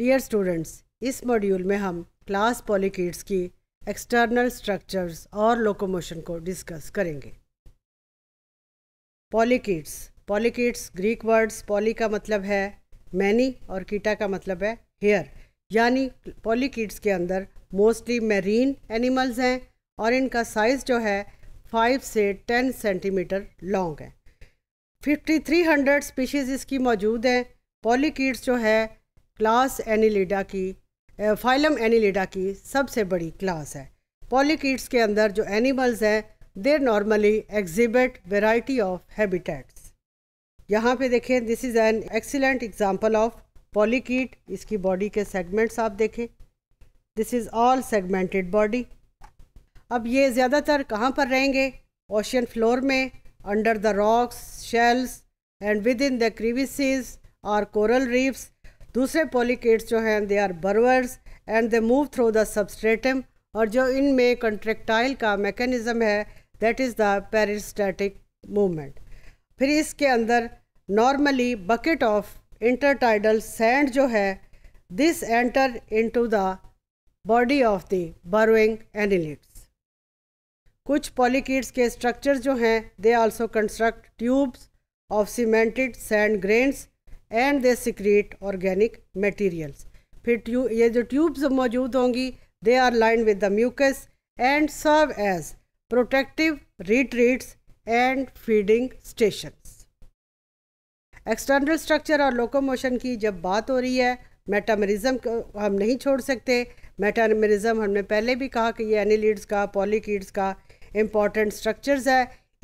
Dear students इस module में हम क्लास पॉलीकिड्स की एक्सटर्नल स्ट्रक्चर्स और लोकोमोशन को डिस्कस करेंगे polychaetes polychaetes Greek words poly का मतलब है मैनी और कीटा का मतलब है हेयर यानी पॉलीकिड्स के अंदर मोस्टली मैरीन एनिमल्स हैं और इनका साइज़ जो है फाइव से टेन सेंटीमीटर लॉन्ग है हंड्रेड स्पीशीज़ इसकी मौजूद हैं पॉलीकिड्स जो है क्लास एनिलिडा की फाइलम एनिलिडा की सबसे बड़ी क्लास है पॉलीकीट्स के अंदर जो एनिमल्स हैं there normally exhibit variety of habitats यहाँ पे देखें this is an excellent example of polychaete इसकी बॉडी के सेगमेंट्स आप देखें this is all segmented body अब ये ज़्यादातर कहाँ पर रहेंगे ओशियन फ्लोर में under the rocks shells and within the crevices और कोरल रीफ्स दूसरे पॉलीकेट्स जो हैं they are burrowers and they move through the substratum और जो इनमें कंट्रेक्टाइल का मैकेनिज़म है that is the peristaltic movement फिर इसके अंदर normally bucket of intertidal sand जो है this enter into the body of the burrowing annelids कुछ पॉलीकिड्स के स्ट्रक्चर जो हैं they also construct tubes of cemented sand grains and they secrete organic materials फिर ट्यू ये जो ट्यूब्स मौजूद होंगी they are line with the mucus and serve as protective retreats and feeding station external structure और locomotion की जब बात हो रही है मेटामरिज्म को हम नहीं छोड़ सकते मेटामरिज्म हमने पहले भी कहा कि ये एनिलीड्स का पॉलीकीड्स का इम्पॉर्टेंट स्ट्रक्चर्स है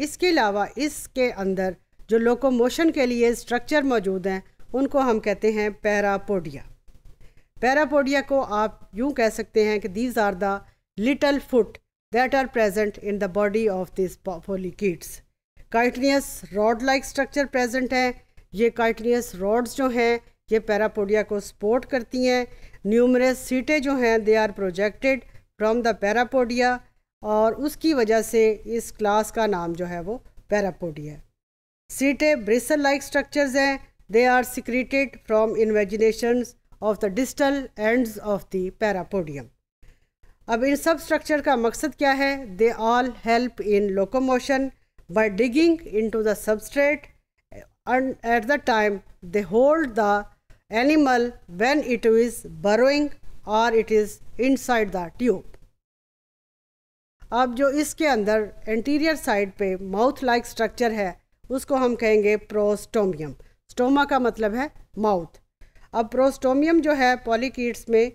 इसके अलावा इसके अंदर जो लोकोमोशन के लिए स्ट्रक्चर मौजूद हैं उनको हम कहते हैं पैरापोडिया पैरापोडिया को आप यूँ कह सकते हैं कि these are the little feet that are present in the body of this polychaetes chitinous rod like structure present है ये काइटनियस रॉड्स जो हैं ये पैरापोडिया को सपोर्ट करती हैं न्यूमरस सीटें जो हैं they are projected from the parapodia और उसकी वजह से इस क्लास का नाम जो है वो parapodia setae bristle like structures हैं They are secreted from invaginations of the distal ends of the parapodium. ab in सब structure ka maqsad kya hai they all help in locomotion by digging into the substrate and at the time they hold the animal when it is burrowing or it is inside the tube. अब जो इसके अंदर anterior side पे mouth like structure है उसको हम कहेंगे prostomium stoma का मतलब है माउथ अब प्रोस्टोमियम जो है पॉलीकीट्स में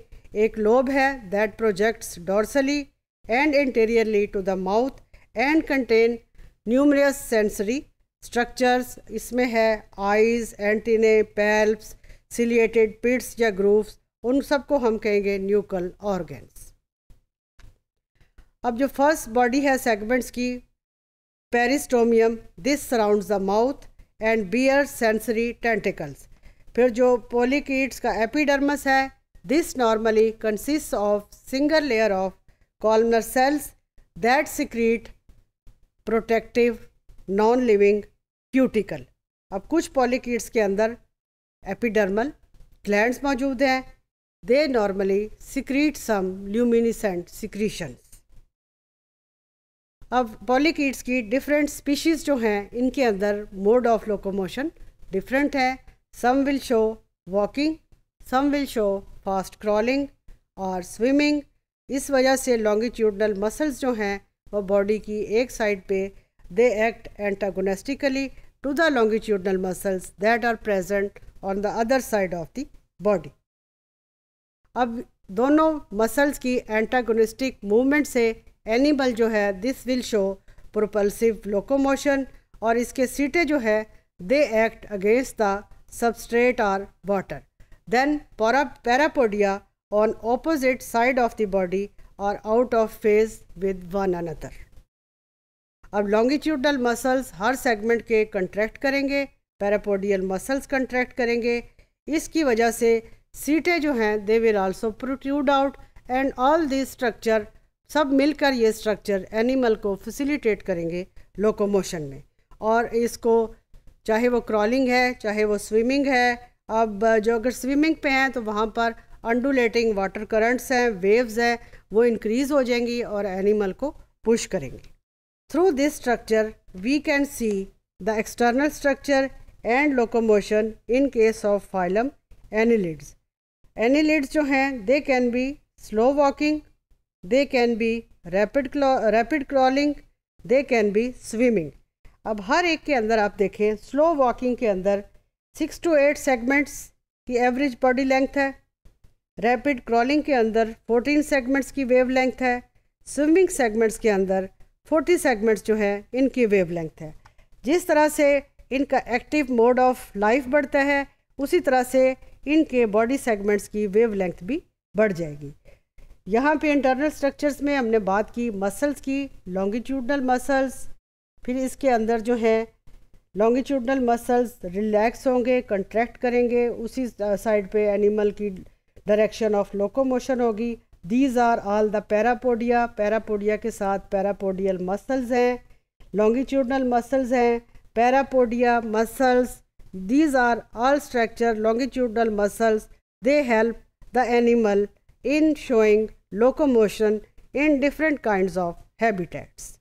एक लोब है that projects dorsally and anteriorly to the mouth and contain numerous sensory structures इसमें है eyes antennae palps ciliated pits या ग्रूव्स उन सब को हम कहेंगे न्यूकल ऑर्गेन्स अब जो फर्स्ट बॉडी है सेगमेंट्स की peristomium this surrounds the mouth and bear sensory tentacles फिर जो पोलिकीट्स का एपिडर्मस है this normally consist of single layer of columnar cells that secrete protective non living cuticle अब कुछ पॉलीकीट्स के अंदर एपिडर्मल ग्लैंड मौजूद हैं they normally secrete some luminescent secretions अब पॉलिकीड्स की डिफरेंट स्पीशीज़ जो हैं इनके अंदर मोड ऑफ लोकोमोशन डिफरेंट है some will show walking some will show fast crawling और स्विमिंग इस वजह से लॉन्गिट्यूडनल मसल्स जो हैं वो बॉडी की एक साइड पे they act antagonistically to the longitudinal muscles that are present on the other side of the body अब दोनों मसल्स की एंटागोनिस्टिक मूवमेंट से एनिमल जो है this will show propulsive locomotion और इसके सीटें जो है they act against the substrate or water then parapodia on opposite side of the body और out of phase with one another अब लॉन्गिट्यूडल मसल्स हर सेगमेंट के कंट्रैक्ट करेंगे parapodial muscles contract करेंगे इसकी वजह से सीटें जो हैं they will also protrude out and all this structure सब मिलकर ये स्ट्रक्चर एनिमल को फैसिलिटेट करेंगे लोकोमोशन में और इसको चाहे वो क्रॉलिंग है चाहे वो स्विमिंग है अब जो अगर स्विमिंग पे हैं तो वहाँ पर अंडुलेटिंग वाटर करंट्स हैं वेव्स हैं वो इंक्रीज हो जाएंगी और एनिमल को पुश करेंगी through this structure we can see the external structure and locomotion in case of phylum annelids annelids जो हैं they can be slow walking they can be rapid rapid crawling they can be swimming अब हर एक के अंदर आप देखें slow walking के अंदर सिक्स टू एट सेगमेंट्स की एवरेज बॉडी लेंथ है रैपिड क्रॉलिंग के अंदर फोर्टीन सेगमेंट्स की वेव लेंथ है स्विमिंग सेगमेंट्स के अंदर फोर्टी सेगमेंट्स जो हैं इनकी वेव लेंथ है जिस तरह से इनका एक्टिव मोड ऑफ लाइफ बढ़ता है उसी तरह से इनके बॉडी सेगमेंट्स की वेव लेंथ भी बढ़ जाएगी यहाँ पे इंटरनल स्ट्रक्चर्स में हमने बात की मसल्स की लॉन्गिट्यूडनल मसल्स फिर इसके अंदर जो हैं लॉन्गिट्यूडनल मसल्स रिलैक्स होंगे कंट्रैक्ट करेंगे उसी साइड पे एनिमल की डायरेक्शन ऑफ लोकोमोशन होगी these are all the parapodia parapodia के साथ पैरापोडियल मसल्स हैं लॉन्गिट्यूडनल मसल्स हैं parapodia muscles these are all structure longitudinal muscles they help the animal in showing locomotion in different kinds of habitats.